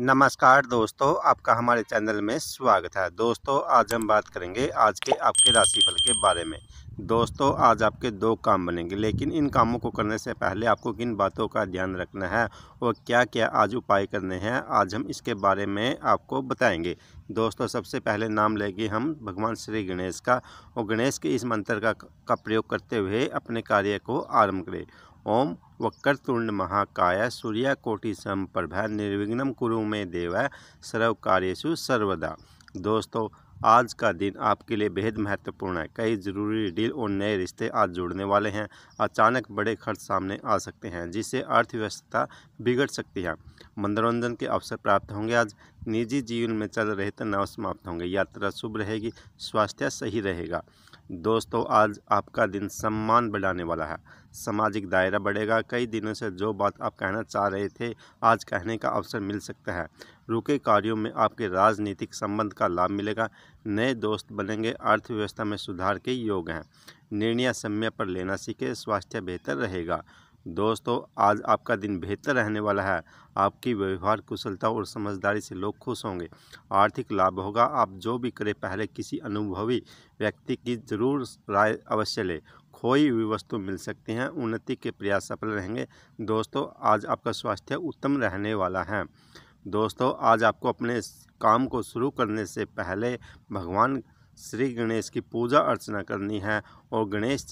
नमस्कार दोस्तों आपका हमारे चैनल में स्वागत है दोस्तों आज हम बात करेंगे आज के आपके राशिफल के बारे में दोस्तों आज आपके दो काम बनेंगे लेकिन इन कामों को करने से पहले आपको किन बातों का ध्यान रखना है और क्या क्या आज उपाय करने हैं आज हम इसके बारे में आपको बताएंगे दोस्तों सबसे पहले नाम लेंगे हम भगवान श्री गणेश का और गणेश के इस मंत्र का, का प्रयोग करते हुए अपने कार्य को आरम्भ करें ओम वक्रतुंड महाकाय सूर्याकोटि संप्रभा निर्विघ्नम कुरु में देव सर्व कार्यसु सर्वदा दोस्तों आज का दिन आपके लिए बेहद महत्वपूर्ण है कई ज़रूरी डील और नए रिश्ते आज जुड़ने वाले हैं अचानक बड़े खर्च सामने आ सकते हैं जिससे अर्थव्यवस्था बिगड़ सकती है मनोरंजन के अवसर प्राप्त होंगे आज निजी जीवन में चल रहे तनाव समाप्त होंगे यात्रा शुभ रहेगी स्वास्थ्य सही रहेगा दोस्तों आज आपका दिन सम्मान बढ़ाने वाला है सामाजिक दायरा बढ़ेगा कई दिनों से जो बात आप कहना चाह रहे थे आज कहने का अवसर मिल सकता है रुके कार्यों में आपके राजनीतिक संबंध का लाभ मिलेगा नए दोस्त बनेंगे अर्थव्यवस्था में सुधार के योग हैं निर्णय समय पर लेना सीखे स्वास्थ्य बेहतर रहेगा दोस्तों आज आपका दिन बेहतर रहने वाला है आपकी व्यवहार कुशलता और समझदारी से लोग खुश होंगे आर्थिक लाभ होगा आप जो भी करें पहले किसी अनुभवी व्यक्ति की जरूर राय अवश्य लें खोई हुई वस्तु मिल सकती हैं उन्नति के प्रयास सफल रहेंगे दोस्तों आज आपका स्वास्थ्य उत्तम रहने वाला है दोस्तों आज आपको अपने काम को शुरू करने से पहले भगवान श्री गणेश की पूजा अर्चना करनी है और गणेश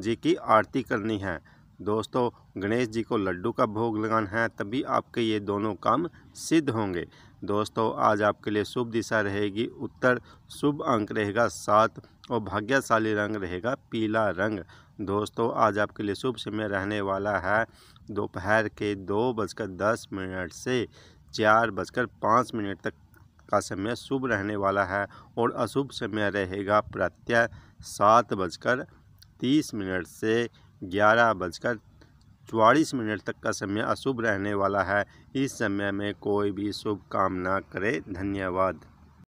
जी की आरती करनी है दोस्तों गणेश जी को लड्डू का भोग लगाना है तभी आपके ये दोनों काम सिद्ध होंगे दोस्तों आज आपके लिए शुभ दिशा रहेगी उत्तर शुभ अंक रहेगा सात और भाग्यशाली रंग रहेगा पीला रंग दोस्तों आज आपके लिए शुभ समय रहने वाला है दोपहर के दो बजकर दस मिनट से चार बजकर पाँच मिनट तक का समय शुभ रहने वाला है और अशुभ समय रहेगा प्रत्यय सात बजकर तीस मिनट से ग्यारह बजकर चवालीस मिनट तक का समय अशुभ रहने वाला है इस समय में कोई भी शुभ काम ना करें धन्यवाद